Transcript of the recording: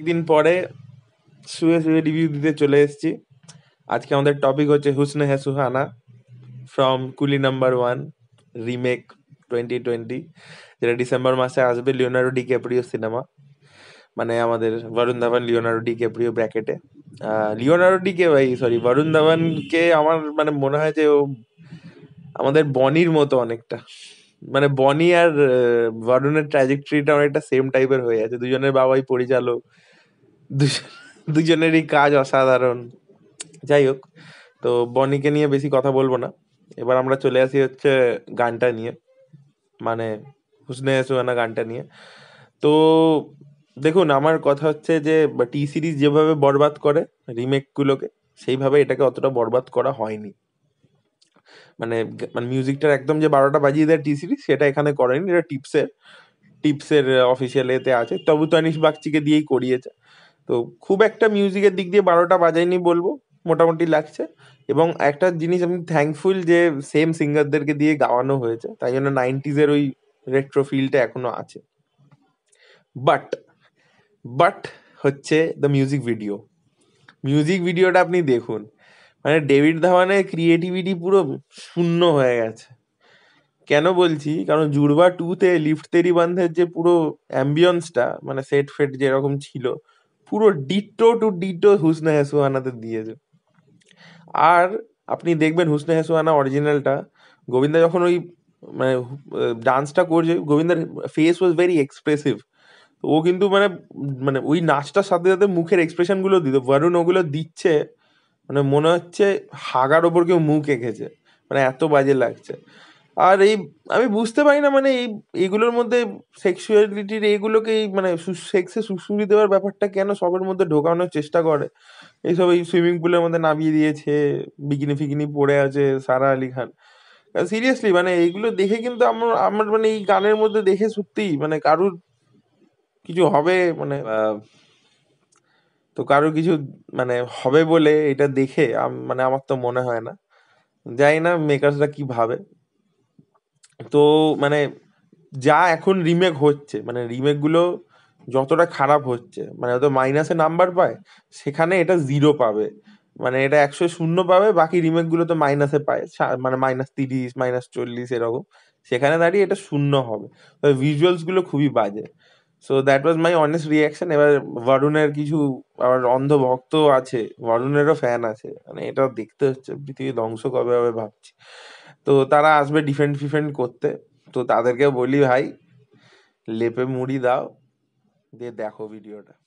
একদিন পরে শুয়ে শুয়ে রিভিউ দিতে চলে এসেছি আজকে আমাদের টপিক হচ্ছে হুসনে হ্যা from Coolie number one remake twenty twenty যেটা ডিসেম্বর মাসে আসবে লিওনার্ডো ডি ক্যাপ্রিও সিনেমা মানে আমাদের Varun Dhawan Leonardo DiCaprio ব্র্যাকেটে লিওনার্ডো ডি কে ভাই সরি বরুণ ধাবানকে আমার মানে মনে হয় যে ও আমাদের বনির মতো অনেকটা মানে বনি আর ভারুনের ট্র্যাজেক্টরিটা অনেকটা সেম টাইপের হয়ে আছে দুজনের বাবাই পরিচালক দুজনেরই কাজ অসাধারণ যাই হোক তো বনিকে নিয়ে বেশি কথা বলবো না এবার আমরা চলে আসি হচ্ছে গানটা নিয়ে মানে হুসনে সুহানা গানটা নিয়ে তো দেখুন আমার কথা হচ্ছে যে টি সিরিজ যেভাবে বরবাদ করে রিমেকগুলোকে সেইভাবে এটাকে অতটা বরবাদ করা হয়নি মানে মানে মিউজিকটার একদম যে বারোটা বাজিয়ে দেয় টি সিরিজ সেটা এখানে করেনি এটা টিপসের টিপসের অফিসিয়াল এতে আছে তবু তো অনিশ বাগচিকে দিয়েই করিয়েছে তো খুব একটা মিউজিকের দিক দিয়ে বারোটা বাজায়নি বলবো মোটামুটি লাগছে এবং একটা জিনিস আমি থ্যাঙ্কফুল যে সেম সিঙ্গারদেরকে দিয়ে গাওয়ানো হয়েছে তাই জন্য নাইনটিজের ওই রেট্রো ফিলটা এখনো আছে বাট বাট হচ্ছে দ্য মিউজিক ভিডিও মিউজিক ভিডিওটা আপনি দেখুন মানে ডেভিড ধাওয়ানের ক্রিয়েটিভিটি পুরো শূন্য হয়ে গেছে কেন বলছি কারণ জুড়বা টুতে লিফট তেরি বান্ধের যে পুরো অ্যাম্বিয়েন্সটা মানে সেট ফেট যেরকম ছিল পুরো ডিটো টু ডিটো হুসনে হেসুয়ানাতে দিয়েছে আর আপনি দেখবেন হুসনে হেসুয়ানা অরিজিনালটা গোবিন্দা যখন ওই মানে ডান্সটা করছে গোবিন্দার ফেস ওয়াজ ভেরি এক্সপ্রেসিভ ও কিন্তু মানে মানে ওই নাচটার সাথে সাথে মুখের এক্সপ্রেশনগুলো দিত বরুণ ওগুলো দিচ্ছে মানে মনে হচ্ছে হাগার ওপর কেউ মুখ এঁকেছে মানে এত বাজে লাগছে আর এই আমি বুঝতে পারি না মানে এই এইগুলোর মধ্যে সেক্সুয়ালিটির এইগুলোকেই মানে সেক্সে সুশ্রী দেওয়ার ব্যাপারটা কেন সবের মধ্যে ঢোকানোর চেষ্টা করে এইসব এই সুইমিং পুলের মধ্যে নামিয়ে দিয়েছে বিকিনি ফিকিনি পড়ে আছে সারা আলি খান সিরিয়াসলি মানে এইগুলো দেখে কিন্তু আমার আমার মানে এই গানের মধ্যে দেখে সত্যি মানে কারুর কিছু হবে মানে তো কারো কিছু মানে হবে বলে এটা দেখে আম- মানে আমার তো মনে হয় না জানি না মেকার্সরা কি ভাবে তো মানে যা এখন রিমেক হচ্ছে মানে রিমেক গুলো যতটা খারাপ হচ্ছে মানে হয়তো মাইনাসে নাম্বার পায় সেখানে এটা জিরো পাবে মানে এটা একশো শূন্য পাবে বাকি রিমেক গুলো তো মাইনাসে পায় মানে মাইনাস তিরিশ মাইনাস চল্লিশ এরকম সেখানে দাঁড়িয়ে এটা শূন্য হবে ভিজুয়ালস গুলো খুবই বাজে so that was my honest reaction এবার বরুণের কিছু আবার অন্ধ ভক্ত আছে ভরুণেরও ফ্যান আছে মানে এটা দেখতে হচ্ছে পৃথিবী ধ্বংস কবে হবে ভাবছি তো তারা আসবে ডিফেন্ড ফিফেন্ড করতে তো তাদেরকে বলি ভাই লেপে মুড়ি দাও দিয়ে দেখো ভিডিওটা